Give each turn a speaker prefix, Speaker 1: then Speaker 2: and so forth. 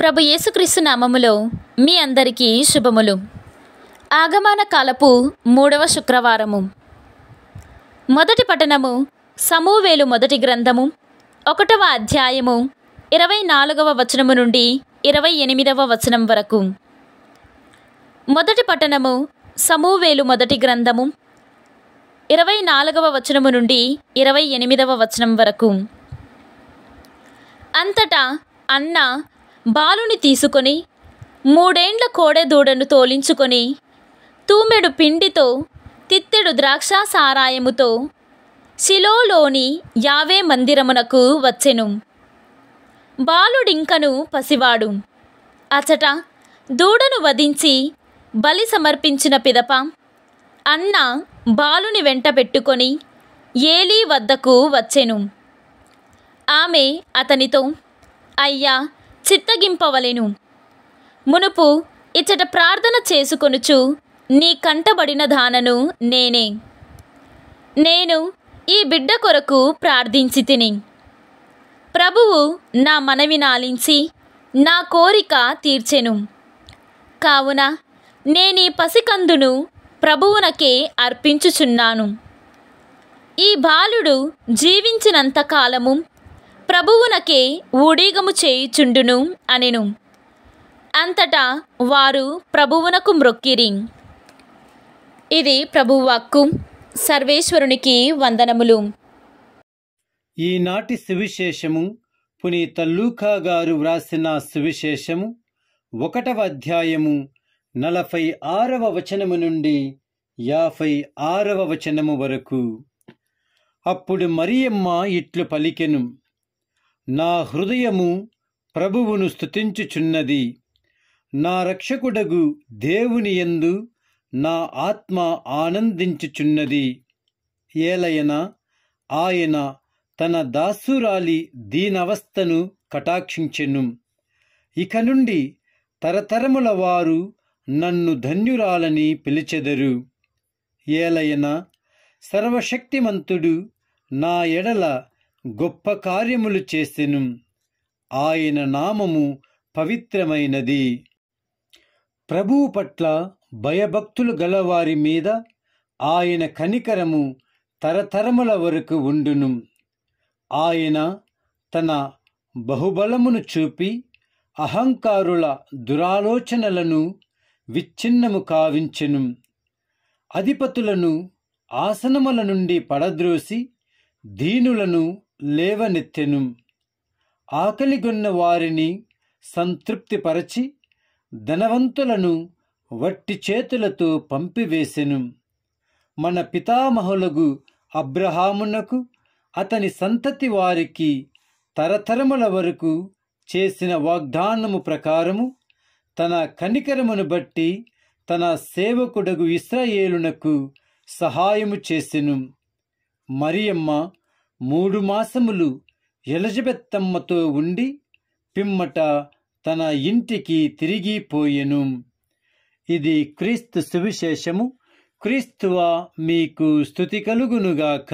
Speaker 1: ప్రభు యేసుక్రీస్తు నామములో మీ అందరికీ శుభములు ఆగమాన కాలపు మూడవ శుక్రవారము మొదటి పఠనము సమూవేలు మొదటి గ్రంథము ఒకటవ అధ్యాయము ఇరవై నాలుగవ వచనము నుండి ఇరవై ఎనిమిదవ వచనం వరకు మొదటి పఠనము సమూవేలు మొదటి గ్రంథము ఇరవై నాలుగవ వచనము నుండి ఇరవై ఎనిమిదవ వచనం వరకు అంతటా అన్న బాలుని తీసుకొని మూడేండ్ల కోడెదూడను తోలించుకొని తూమెడు పిండితో తిత్తెడు ద్రాక్ష సారాయముతో శిలోలోని యావే మందిరమునకు వచ్చెను బాలుడింకను పసివాడు అచట దూడను వధించి బలి సమర్పించిన పిదప అన్న బాలుని వెంట పెట్టుకొని ఏలీ వద్దకు వచ్చెను ఆమె అతనితో అయ్యా చిత్తగింపవలెను మునుపు ఇచ్చట ప్రార్థన చేసుకొనుచు నీ కంటబడిన దానను నేనే నేను ఈ బిడ్డ కొరకు ప్రార్థించి తిని ప్రభువు నా మనవి నాలించి నా కోరిక తీర్చెను కావున నేను ఈ పసికందును ప్రభువునకే అర్పించుచున్నాను ఈ బాలుడు జీవించినంతకాలము ప్రభువునకే నకే ఊడీగము చేయుచుండును అనెను అంతటా వారు ప్రభువునకు మ్రొక్కిరి ఇది ప్రభువాక్కు సర్వేశ్వరునికి వందనములు
Speaker 2: ఈనాటి సువిశేషము పునీత లూకా గారు వ్రాసిన సువిశేషము ఒకటవ అధ్యాయము నలభై ఆరవ వచనము నుండి యాభై ఆరవ వచనము వరకు అప్పుడు మరియమ్మ ఇట్లు పలికెను నా హృదయము ప్రభువును స్థుతించుచున్నది నా రక్షకుడగు దేవుని యందు నా ఆత్మ ఆనందించుచున్నది ఏలయన ఆయన తన దాసురాలి దీనవస్థను కటాక్షించెను ఇక నుండి తరతరముల వారు నన్ను ధన్యురాలని పిలిచెదరు ఏలయన సర్వశక్తిమంతుడు నా ఎడల గొప్ప కార్యములు చేసెను ఆయన నామము పవిత్రమైనది ప్రభువు పట్ల భయభక్తులు గలవారి మీద ఆయన కనికరము తరతరముల వరకు ఉండును ఆయన తన బహుబలమును చూపి అహంకారుల దురాలోచనలను విచ్ఛిన్నము కావించెను అధిపతులను ఆసనముల నుండి పడద్రోసి దీనులను లేవనెత్తెను ఆకలిగొన్న వారిని సంతృప్తిపరచి ధనవంతులను వట్టి చేతులతో పంపివేసెను మన పితామహులగు అబ్రహామునకు అతని సంతతి వారికి తరతరముల వరకు చేసిన వాగ్దానము ప్రకారము తన కనికరమును బట్టి తన సేవకుడగు ఇస్రాయేలునకు సహాయము చేసెను మరియమ్మ మూడు మాసములు ఎలజబెత్తమ్మతో ఉండి పిమ్మట తన ఇంటికి తిరిగిపోయెను ఇది క్రీస్తు సువిశేషము క్రీస్తువా మీకు స్థుతి కలుగునుగాక